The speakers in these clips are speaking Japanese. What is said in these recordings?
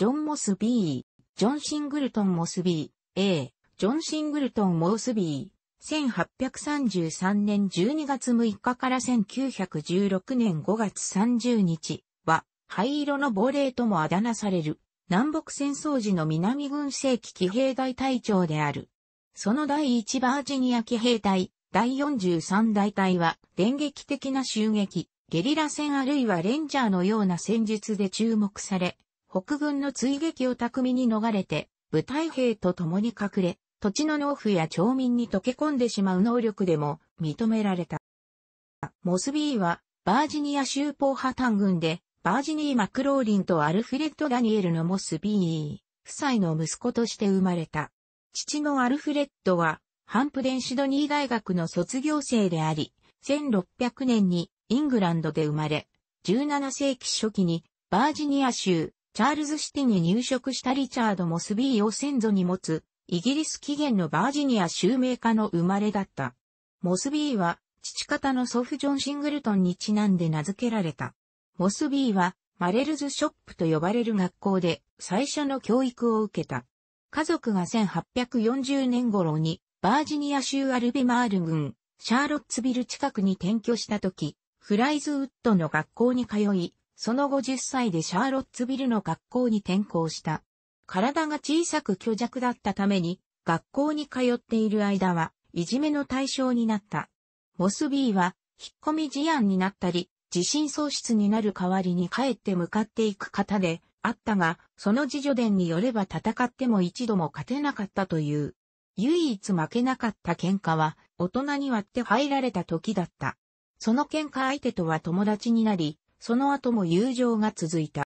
ジョン・モスビー、ジョン・シングルトン・モスビー、A、ジョン・シングルトン・モスビー、1833年12月6日から1916年5月30日は、灰色の亡霊ともあだ名される、南北戦争時の南軍正規騎兵隊隊長である。その第1バージニア騎兵隊、第43大隊は、電撃的な襲撃、ゲリラ戦あるいはレンジャーのような戦術で注目され、北軍の追撃を巧みに逃れて、部隊兵と共に隠れ、土地の農夫や町民に溶け込んでしまう能力でも認められた。モスビーは、バージニア州ポーハタン軍で、バージニー・マクローリンとアルフレッド・ダニエルのモスビー、夫妻の息子として生まれた。父のアルフレッドは、ハンプデンシドニー大学の卒業生であり、1600年にイングランドで生まれ、17世紀初期にバージニア州チャールズシティに入植したリチャード・モスビーを先祖に持つ、イギリス起源のバージニア州名家の生まれだった。モスビーは、父方の祖父ジョン・シングルトンにちなんで名付けられた。モスビーは、マレルズショップと呼ばれる学校で最初の教育を受けた。家族が1840年頃にバージニア州アルビマール郡シャーロッツビル近くに転居した時、フライズウッドの学校に通い、その後10歳でシャーロッツビルの学校に転校した。体が小さく虚弱だったために、学校に通っている間は、いじめの対象になった。モスビーは、引っ込み事案になったり、自信喪失になる代わりに帰って向かっていく方で、あったが、その自助伝によれば戦っても一度も勝てなかったという。唯一負けなかった喧嘩は、大人に割って入られた時だった。その喧嘩相手とは友達になり、その後も友情が続いた。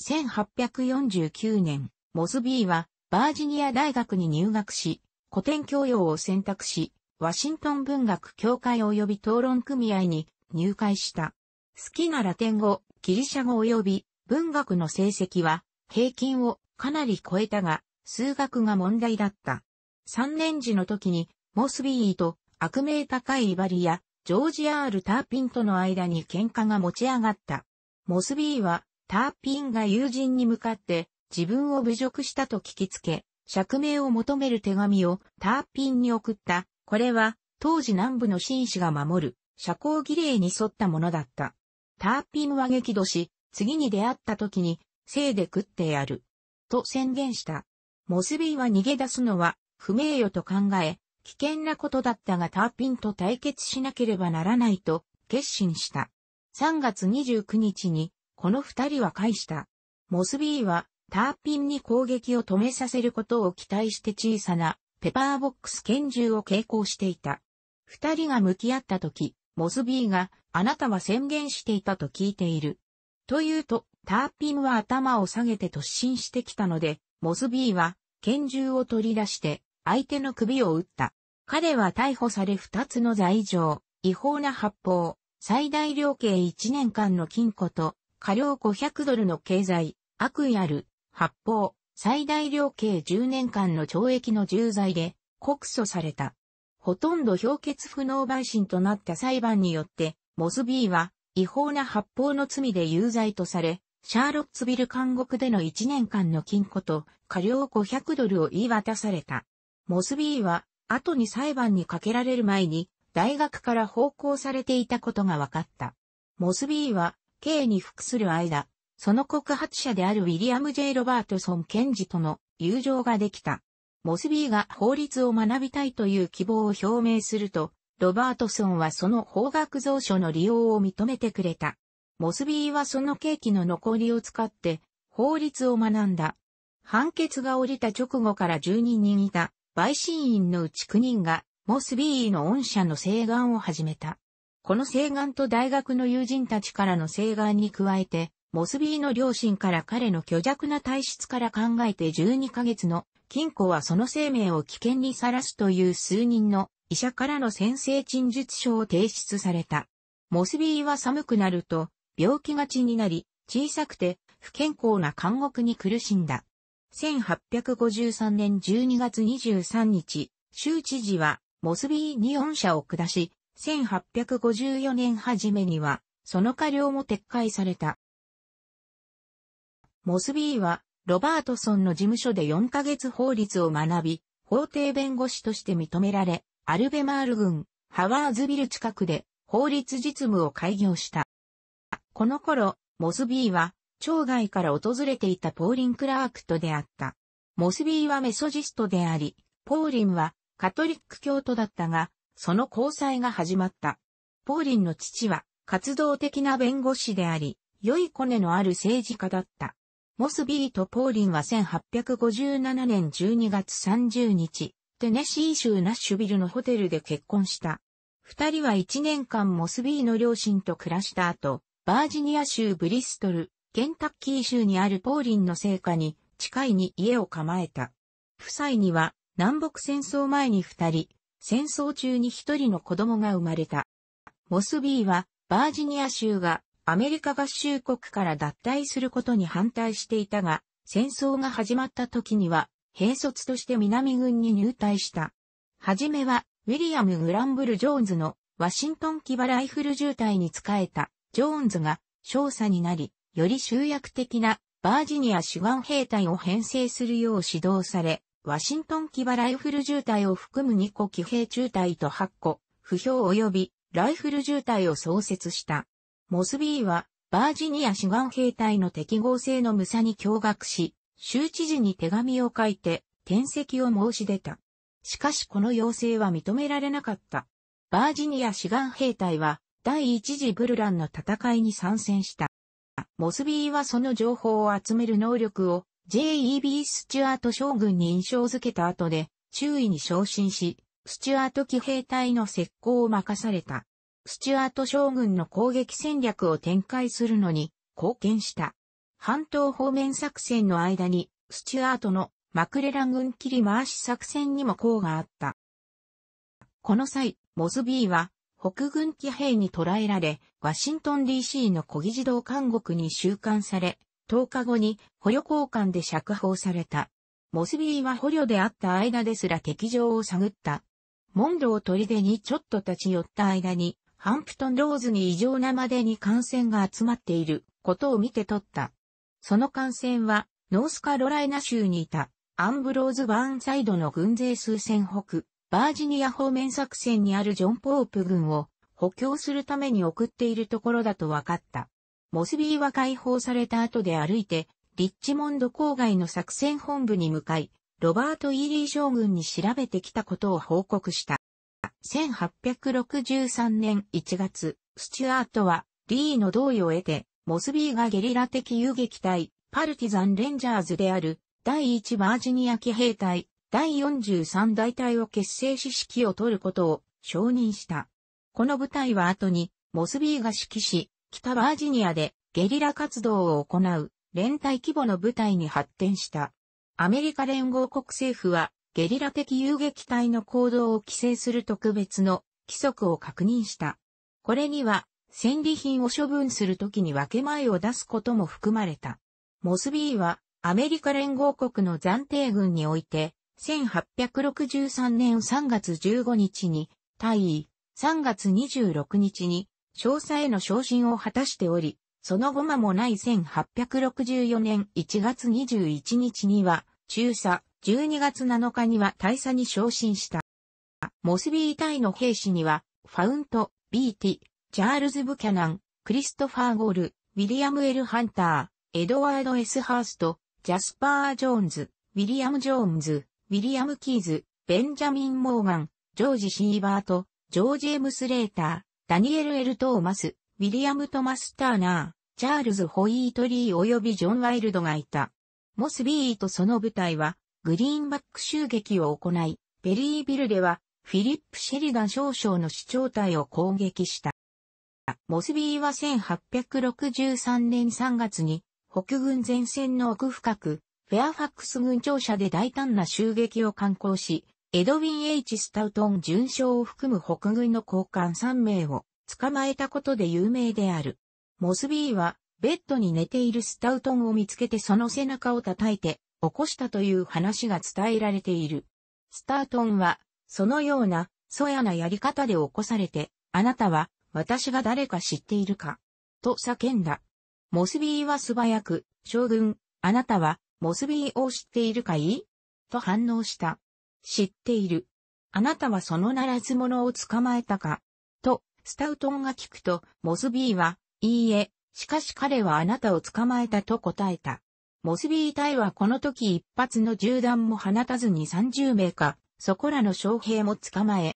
1849年、モスビーはバージニア大学に入学し、古典教養を選択し、ワシントン文学協会及び討論組合に入会した。好きなラテン語、ギリシャ語及び文学の成績は平均をかなり超えたが、数学が問題だった。3年時の時に、モスビーと悪名高いイバリア、ジョージ・アール・ターピンとの間に喧嘩が持ち上がった。モスビーは、ターピンが友人に向かって、自分を侮辱したと聞きつけ、釈明を求める手紙をターピンに送った。これは、当時南部の紳士が守る、社交儀礼に沿ったものだった。ターピンは激怒し、次に出会った時に、生で食ってやる。と宣言した。モスビーは逃げ出すのは、不名誉と考え、危険なことだったがターピンと対決しなければならないと決心した。3月29日にこの二人は返した。モスビーはターピンに攻撃を止めさせることを期待して小さなペパーボックス拳銃を携行していた。二人が向き合った時、モスビーがあなたは宣言していたと聞いている。というと、ターピンは頭を下げて突進してきたので、モスビーは拳銃を取り出して相手の首を打った。彼は逮捕され二つの罪状、違法な発砲、最大量刑1年間の禁錮と、過料500ドルの経済、悪意ある、発砲、最大量刑10年間の懲役の重罪で告訴された。ほとんど評決不能陪審となった裁判によって、モスビーは違法な発砲の罪で有罪とされ、シャーロッツビル監獄での1年間の禁錮と過料500ドルを言い渡された。モスビーは、後に裁判にかけられる前に、大学から奉公されていたことが分かった。モスビーは、刑に服する間、その告発者であるウィリアム・ジェイ・ロバートソン・検事との友情ができた。モスビーが法律を学びたいという希望を表明すると、ロバートソンはその法学蔵書の利用を認めてくれた。モスビーはそのケーキの残りを使って法律を学んだ。判決が下りた直後から12人いた陪審員のうち9人が、モスビーの恩赦の請願を始めた。この請願と大学の友人たちからの請願に加えて、モスビーの両親から彼の虚弱な体質から考えて12ヶ月の金庫はその生命を危険にさらすという数人の医者からの先制陳述書を提出された。モスビーは寒くなると病気がちになり小さくて不健康な監獄に苦しんだ。1853年12月23日、州知事は、モスビーに4社を下し、1854年初めには、その過料も撤回された。モスビーは、ロバートソンの事務所で4ヶ月法律を学び、法廷弁護士として認められ、アルベマール郡、ハワーズビル近くで、法律実務を開業した。この頃、モスビーは、町外から訪れていたポーリン・クラークと出会った。モスビーはメソジストであり、ポーリンはカトリック教徒だったが、その交際が始まった。ポーリンの父は活動的な弁護士であり、良いコネのある政治家だった。モスビーとポーリンは1857年12月30日、テネシー州ナッシュビルのホテルで結婚した。二人は一年間モスビーの両親と暮らした後、バージニア州ブリストル、ケンタッキー州にあるポーリンの聖火に近いに家を構えた。夫妻には南北戦争前に二人、戦争中に一人の子供が生まれた。モスビーはバージニア州がアメリカ合衆国から脱退することに反対していたが、戦争が始まった時には、兵卒として南軍に入隊した。はじめは、ウィリアム・グランブル・ジョーンズのワシントンキバライフル渋滞に仕えた、ジョーンズが少佐になり、より集約的なバージニア主眼兵隊を編成するよう指導され、ワシントン騎馬ライフル渋隊を含む2個騎兵中隊と8個、不評及びライフル渋隊を創設した。モスビーは、バージニア志願兵隊の適合性の無差に驚愕し、州知事に手紙を書いて、転籍を申し出た。しかしこの要請は認められなかった。バージニア志願兵隊は、第一次ブルランの戦いに参戦した。モスビーはその情報を集める能力を J.E.B. スチュアート将軍に印象づけた後で、周囲に昇進し、スチュアート騎兵隊の石膏を任された。スチュアート将軍の攻撃戦略を展開するのに貢献した。半島方面作戦の間に、スチュアートのマクレラン軍切り回し作戦にも功があった。この際、モスビーは北軍騎兵に捕らえられ、ワシントン DC の小議児童監獄に収監され、10日後に捕虜交換で釈放された。モスビーは捕虜であった間ですら敵情を探った。モン取り砦にちょっと立ち寄った間に、ハンプトンローズに異常なまでに感染が集まっていることを見て取った。その感染は、ノースカロライナ州にいた、アンブローズ・バーンサイドの軍勢数千北、バージニア方面作戦にあるジョン・ポープ軍を補強するために送っているところだと分かった。モスビーは解放された後で歩いて、リッチモンド郊外の作戦本部に向かい、ロバート・イーリー将軍に調べてきたことを報告した。1863年1月、スチュアートはリーの同意を得て、モスビーがゲリラ的遊撃隊、パルティザン・レンジャーズである第1バージニア騎兵隊第43大隊を結成し指揮を取ることを承認した。この部隊は後に、モスビーが指揮し、北バージニアでゲリラ活動を行う連帯規模の部隊に発展した。アメリカ連合国政府はゲリラ的遊撃隊の行動を規制する特別の規則を確認した。これには戦利品を処分するときに分け前を出すことも含まれた。モスビーはアメリカ連合国の暫定軍において1863年3月15日に退位、3月26日に少佐への昇進を果たしており、その後間もない1864年1月21日には中佐、12月7日には大佐に昇進した。モスビー隊の兵士には、ファウント、ビーティ、チャールズ・ブキャナン、クリストファー・ゴール、ウィリアム・エル・ハンター、エドワード・エス・ハースト、ジャスパー・ジョーンズ、ウィリアム・ジョーンズ、ウィリアム・キーズ、ベンジャミン・モーガン、ジョージ・シーバート、ジョージ・エムス・レーター、ダニエル・エル・トーマス、ウィリアム・トマス・ターナー、チャールズ・ホイートリー及びジョン・ワイルドがいた。モスビーとその部隊は、グリーンバック襲撃を行い、ペリービルでは、フィリップ・シェリダン少将の市長隊を攻撃した。モスビーは1863年3月に、北軍前線の奥深く、フェアファックス軍庁舎で大胆な襲撃を敢行し、エドウィン・ H・ スタウトン准将を含む北軍の高官3名を捕まえたことで有名である。モスビーは、ベッドに寝ているスタウトンを見つけてその背中を叩いて、起こしたという話が伝えられている。スタートンは、そのような、そやなやり方で起こされて、あなたは、私が誰か知っているか、と叫んだ。モスビーは素早く、将軍、あなたは、モスビーを知っているかいと反応した。知っている。あなたはそのならず者を捕まえたかと、スタウトンが聞くと、モスビーは、いいえ、しかし彼はあなたを捕まえたと答えた。モスビー隊はこの時一発の銃弾も放たずに30名か、そこらの将兵も捕まえ。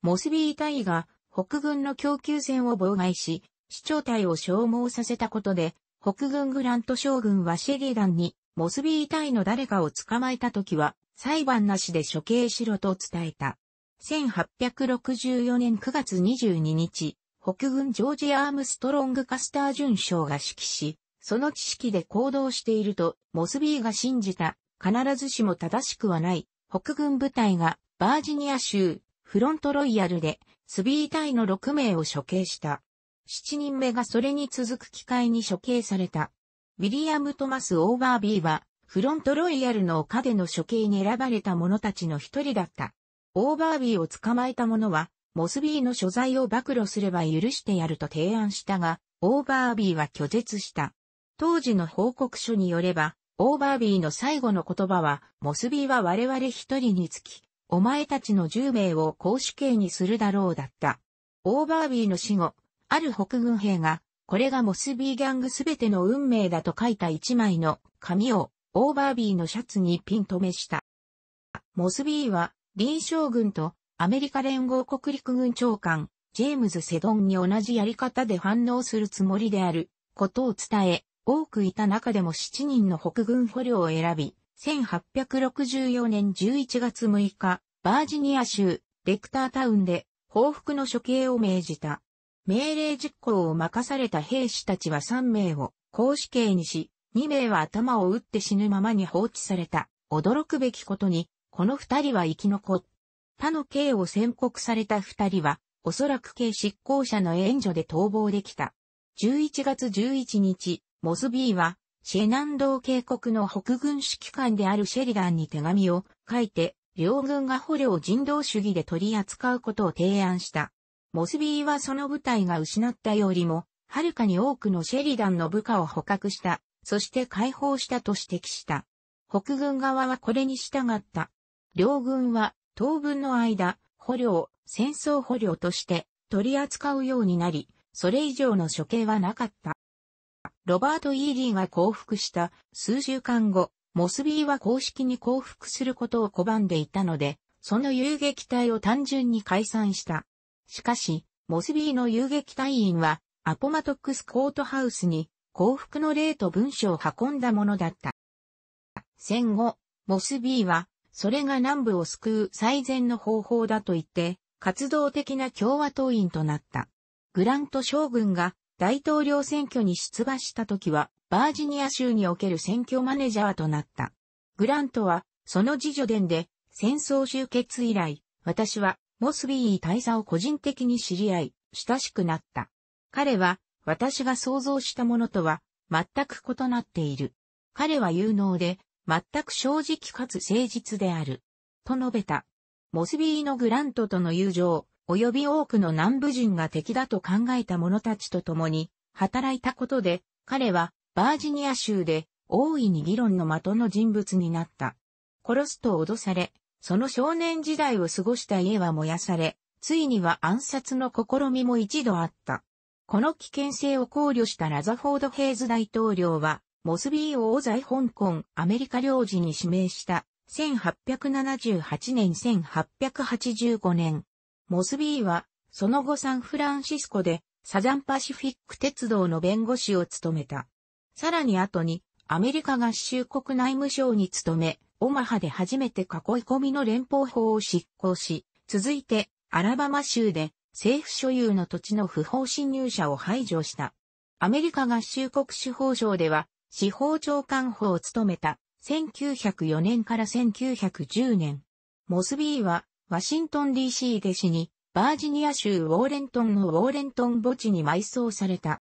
モスビー隊が北軍の供給船を妨害し、市長隊を消耗させたことで、北軍グラント将軍はシェリダンにモスビー隊の誰かを捕まえた時は、裁判なしで処刑しろと伝えた。1864年9月22日、北軍ジョージ・アームストロング・カスター巡将が指揮し、その知識で行動していると、モスビーが信じた、必ずしも正しくはない、北軍部隊が、バージニア州、フロントロイヤルで、スビー隊の6名を処刑した。7人目がそれに続く機会に処刑された。ウィリアム・トマス・オーバービーは、フロントロイヤルの丘での処刑に選ばれた者たちの一人だった。オーバービーを捕まえた者は、モスビーの所在を暴露すれば許してやると提案したが、オーバービーは拒絶した。当時の報告書によれば、オーバービーの最後の言葉は、モスビーは我々一人につき、お前たちの10名を公主刑にするだろうだった。オーバービーの死後、ある北軍兵がこれがモスビーギャングすべての運命だと書いた一枚の紙をオーバービーのシャツにピン留めした。モスビーは、リー将軍とアメリカ連合国陸軍長官、ジェームズ・セドンに同じやり方で反応するつもりであることを伝え、多くいた中でも7人の北軍捕虜を選び、1864年11月6日、バージニア州、レクタータウンで報復の処刑を命じた。命令実行を任された兵士たちは3名を公死刑にし、2名は頭を打って死ぬままに放置された。驚くべきことに、この2人は生き残った。他の刑を宣告された2人は、おそらく刑執行者の援助で逃亡できた。11月11日、モスビーは、シェナンドー渓谷の北軍指揮官であるシェリダンに手紙を書いて、両軍が捕虜を人道主義で取り扱うことを提案した。モスビーはその部隊が失ったよりも、はるかに多くのシェリダンの部下を捕獲した、そして解放したと指摘した。北軍側はこれに従った。両軍は当分の間、捕虜戦争捕虜として取り扱うようになり、それ以上の処刑はなかった。ロバート・イーリーが降伏した数週間後、モスビーは公式に降伏することを拒んでいたので、その遊撃隊を単純に解散した。しかし、モスビーの遊撃隊員は、アポマトックスコートハウスに幸福の霊と文書を運んだものだった。戦後、モスビーは、それが南部を救う最善の方法だと言って、活動的な共和党員となった。グラント将軍が大統領選挙に出馬した時は、バージニア州における選挙マネージャーとなった。グラントは、その自助伝で、戦争終結以来、私はモスビー大佐を個人的に知り合い、親しくなった。彼は、私が想像したものとは、全く異なっている。彼は有能で、全く正直かつ誠実である。と述べた。モスビーのグラントとの友情、及び多くの南部人が敵だと考えた者たちと共に、働いたことで、彼は、バージニア州で、大いに議論の的の人物になった。殺すと脅され、その少年時代を過ごした家は燃やされ、ついには暗殺の試みも一度あった。この危険性を考慮したラザフォード・ヘイズ大統領は、モスビーを王在香港アメリカ領事に指名した1878年1885年。モスビーは、その後サンフランシスコでサザンパシフィック鉄道の弁護士を務めた。さらに後に、アメリカ合衆国内務省に勤め、オマハで初めて囲い込みの連邦法を執行し、続いてアラバマ州で政府所有の土地の不法侵入者を排除した。アメリカ合衆国司法省では司法長官補を務めた1904年から1910年。モスビーはワシントン DC で死に、バージニア州ウォーレントンのウォーレントン墓地に埋葬された。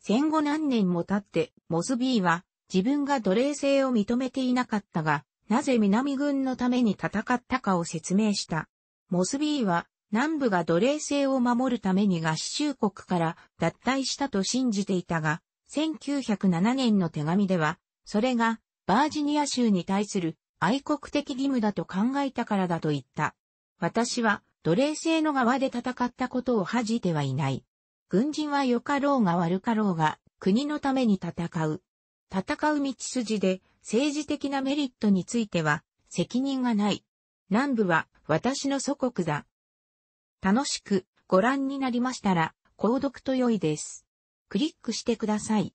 戦後何年も経って、モスビーは自分が奴隷制を認めていなかったが、なぜ南軍のために戦ったかを説明した。モスビーは、南部が奴隷制を守るために合衆国から脱退したと信じていたが、1907年の手紙では、それがバージニア州に対する愛国的義務だと考えたからだと言った。私は奴隷制の側で戦ったことを恥じてはいない。軍人は良かろうが悪かろうが国のために戦う。戦う道筋で政治的なメリットについては責任がない。南部は私の祖国だ。楽しくご覧になりましたら、購読と良いです。クリックしてください。